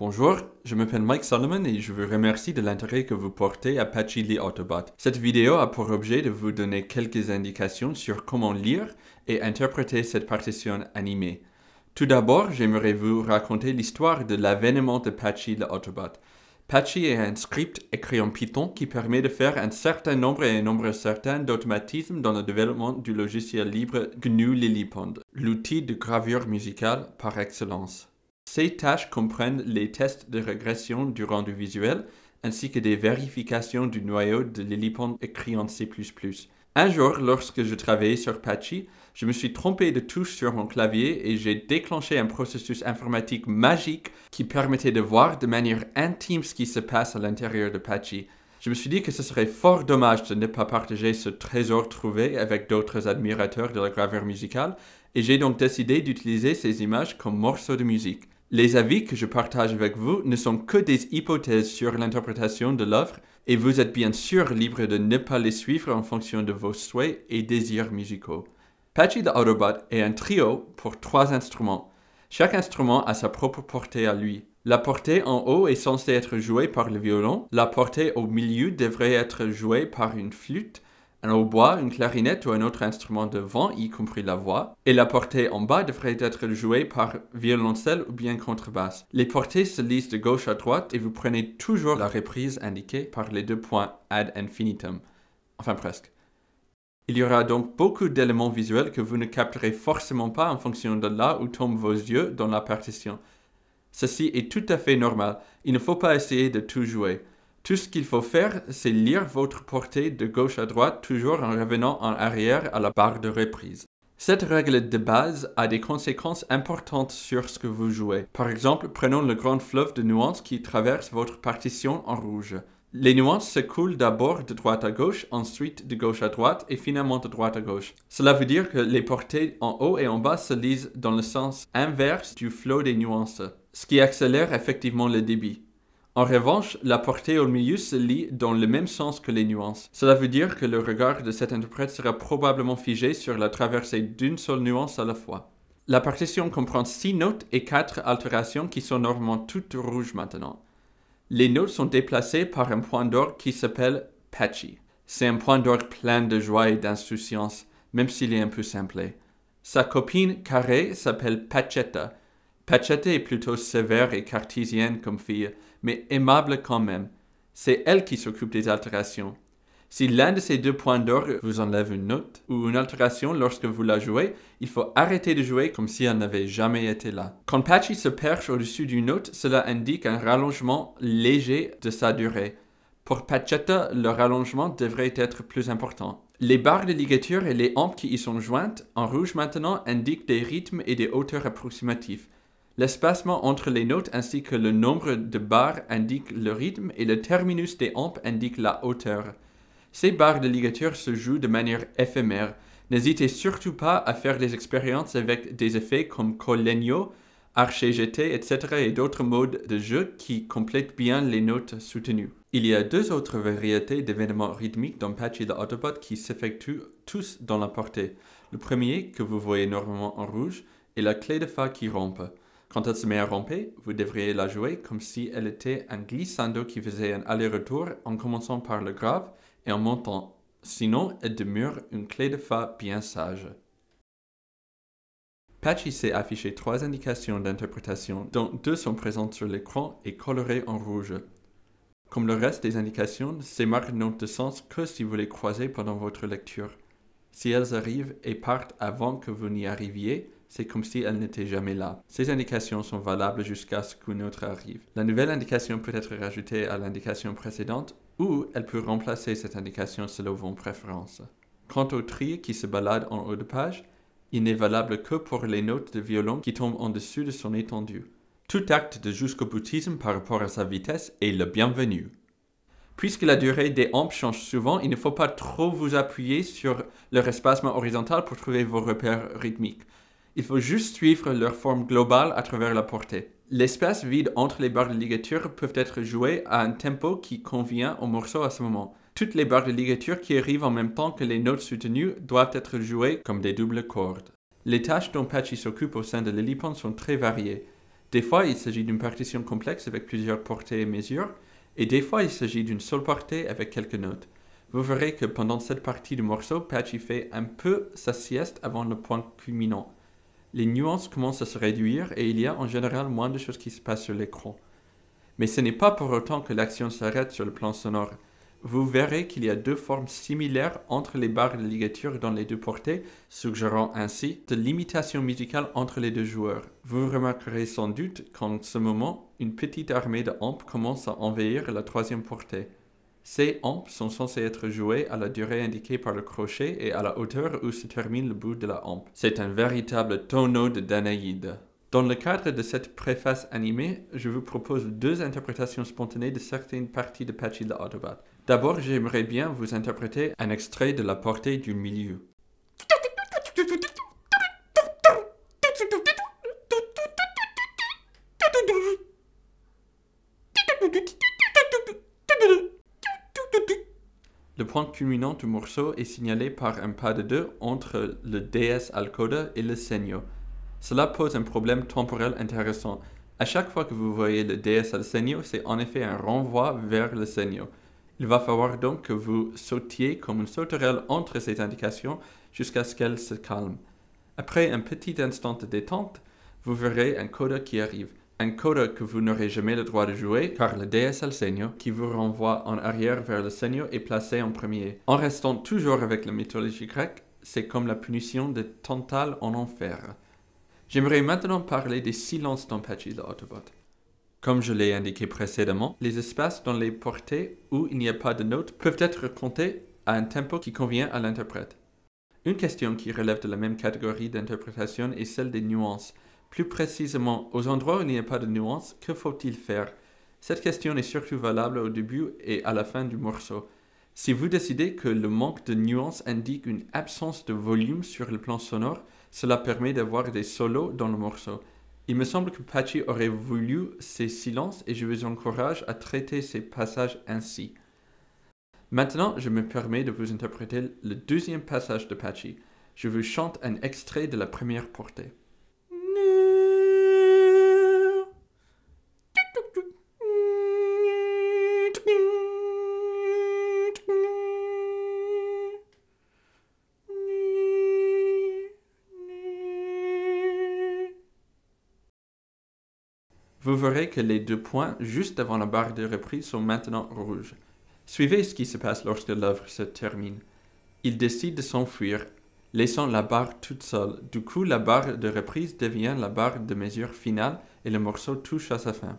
Bonjour, je m'appelle Mike Solomon et je vous remercie de l'intérêt que vous portez à Patchy Lee Autobot. Cette vidéo a pour objet de vous donner quelques indications sur comment lire et interpréter cette partition animée. Tout d'abord, j'aimerais vous raconter l'histoire de l'avènement de Patchy Lee Autobot. Patchy est un script écrit en Python qui permet de faire un certain nombre et un nombre certain d'automatismes dans le développement du logiciel libre GNU Lillipond, l'outil de gravure musicale par excellence. Ces tâches comprennent les tests de régression du rendu visuel ainsi que des vérifications du noyau de l'hélipon écrit en C++. Un jour, lorsque je travaillais sur Patchy, je me suis trompé de touche sur mon clavier et j'ai déclenché un processus informatique magique qui permettait de voir de manière intime ce qui se passe à l'intérieur de Patchy. Je me suis dit que ce serait fort dommage de ne pas partager ce trésor trouvé avec d'autres admirateurs de la gravure musicale et j'ai donc décidé d'utiliser ces images comme morceaux de musique. Les avis que je partage avec vous ne sont que des hypothèses sur l'interprétation de l'œuvre et vous êtes bien sûr libre de ne pas les suivre en fonction de vos souhaits et désirs musicaux. Patchy the Autobot est un trio pour trois instruments. Chaque instrument a sa propre portée à lui. La portée en haut est censée être jouée par le violon, la portée au milieu devrait être jouée par une flûte un hautbois, une clarinette ou un autre instrument de vent, y compris la voix, et la portée en bas devrait être jouée par violoncelle ou bien contrebasse. Les portées se lisent de gauche à droite et vous prenez toujours la reprise indiquée par les deux points ad infinitum. Enfin presque. Il y aura donc beaucoup d'éléments visuels que vous ne capterez forcément pas en fonction de là où tombent vos yeux dans la partition. Ceci est tout à fait normal, il ne faut pas essayer de tout jouer. Tout ce qu'il faut faire, c'est lire votre portée de gauche à droite toujours en revenant en arrière à la barre de reprise. Cette règle de base a des conséquences importantes sur ce que vous jouez. Par exemple, prenons le grand fleuve de nuances qui traverse votre partition en rouge. Les nuances se coulent d'abord de droite à gauche, ensuite de gauche à droite et finalement de droite à gauche. Cela veut dire que les portées en haut et en bas se lisent dans le sens inverse du flot des nuances, ce qui accélère effectivement le débit. En revanche, la portée au milieu se lit dans le même sens que les nuances. Cela veut dire que le regard de cet interprète sera probablement figé sur la traversée d'une seule nuance à la fois. La partition comprend 6 notes et quatre altérations qui sont normalement toutes rouges maintenant. Les notes sont déplacées par un point d'or qui s'appelle patchy. C'est un point d'or plein de joie et d'insouciance, même s'il est un peu simplé. Sa copine carrée s'appelle Pachetta. Pachetta est plutôt sévère et cartésienne comme fille, mais aimable quand même. C'est elle qui s'occupe des altérations. Si l'un de ces deux points d'or vous enlève une note ou une altération lorsque vous la jouez, il faut arrêter de jouer comme si elle n'avait jamais été là. Quand Patchy se perche au-dessus d'une note, cela indique un rallongement léger de sa durée. Pour Pachetta, le rallongement devrait être plus important. Les barres de ligature et les hampes qui y sont jointes, en rouge maintenant, indiquent des rythmes et des hauteurs approximatifs. L'espacement entre les notes ainsi que le nombre de barres indique le rythme et le terminus des hampes indique la hauteur. Ces barres de ligature se jouent de manière éphémère. N'hésitez surtout pas à faire des expériences avec des effets comme collegno, archer etc. et d'autres modes de jeu qui complètent bien les notes soutenues. Il y a deux autres variétés d'événements rythmiques dans Patchy the Autobot qui s'effectuent tous dans la portée. Le premier, que vous voyez normalement en rouge, est la clé de fa qui rompe. Quand elle se met à romper, vous devriez la jouer comme si elle était un glissando qui faisait un aller-retour en commençant par le grave et en montant. Sinon, elle demeure une clé de fa bien sage. Patchy s'est affiché trois indications d'interprétation, dont deux sont présentes sur l'écran et colorées en rouge. Comme le reste des indications, ces marques n'ont de sens que si vous les croisez pendant votre lecture. Si elles arrivent et partent avant que vous n'y arriviez, c'est comme si elle n'était jamais là. Ces indications sont valables jusqu'à ce qu'une autre arrive. La nouvelle indication peut être rajoutée à l'indication précédente ou elle peut remplacer cette indication selon vos préférences. Quant au tri qui se balade en haut de page, il n'est valable que pour les notes de violon qui tombent en dessus de son étendue. Tout acte de jusqu'au boutisme par rapport à sa vitesse est le bienvenu. Puisque la durée des hampes change souvent, il ne faut pas trop vous appuyer sur leur espacement horizontal pour trouver vos repères rythmiques. Il faut juste suivre leur forme globale à travers la portée. L'espace vide entre les barres de ligature peuvent être joué à un tempo qui convient au morceau à ce moment. Toutes les barres de ligature qui arrivent en même temps que les notes soutenues doivent être jouées comme des doubles cordes. Les tâches dont Patchy s'occupe au sein de l'Elipon sont très variées. Des fois, il s'agit d'une partition complexe avec plusieurs portées et mesures, et des fois, il s'agit d'une seule portée avec quelques notes. Vous verrez que pendant cette partie du morceau, Patchy fait un peu sa sieste avant le point culminant les nuances commencent à se réduire et il y a en général moins de choses qui se passent sur l'écran. Mais ce n'est pas pour autant que l'action s'arrête sur le plan sonore. Vous verrez qu'il y a deux formes similaires entre les barres de ligature dans les deux portées, suggérant ainsi de l'imitation musicale entre les deux joueurs. Vous remarquerez sans doute qu'en ce moment, une petite armée de hampes commence à envahir la troisième portée. Ces hampes sont censées être jouées à la durée indiquée par le crochet et à la hauteur où se termine le bout de la hampe. C'est un véritable tonneau de Danaïde. Dans le cadre de cette préface animée, je vous propose deux interprétations spontanées de certaines parties de Patchy the Autobot. D'abord, j'aimerais bien vous interpréter un extrait de la portée du milieu. Le point culminant du morceau est signalé par un pas de deux entre le DS Alcoda et le segno. Cela pose un problème temporel intéressant. À chaque fois que vous voyez le DS al Senyo, c'est en effet un renvoi vers le segno. Il va falloir donc que vous sautiez comme une sauterelle entre ces indications jusqu'à ce qu'elles se calment. Après un petit instant de détente, vous verrez un coda qui arrive un coda que vous n'aurez jamais le droit de jouer, car le déesse al qui vous renvoie en arrière vers le seigneur est placé en premier. En restant toujours avec la mythologie grecque, c'est comme la punition de Tantal en enfer. J'aimerais maintenant parler des silences dans Patchy the Autobot. Comme je l'ai indiqué précédemment, les espaces dans les portées où il n'y a pas de notes peuvent être comptés à un tempo qui convient à l'interprète. Une question qui relève de la même catégorie d'interprétation est celle des nuances. Plus précisément, aux endroits où il n'y a pas de nuance, que faut-il faire Cette question est surtout valable au début et à la fin du morceau. Si vous décidez que le manque de nuance indique une absence de volume sur le plan sonore, cela permet d'avoir des solos dans le morceau. Il me semble que Pachi aurait voulu ces silences et je vous encourage à traiter ces passages ainsi. Maintenant, je me permets de vous interpréter le deuxième passage de Pachi. Je vous chante un extrait de la première portée. vous verrez que les deux points juste avant la barre de reprise sont maintenant rouges. Suivez ce qui se passe lorsque l'œuvre se termine. Il décide de s'enfuir, laissant la barre toute seule. Du coup, la barre de reprise devient la barre de mesure finale et le morceau touche à sa fin.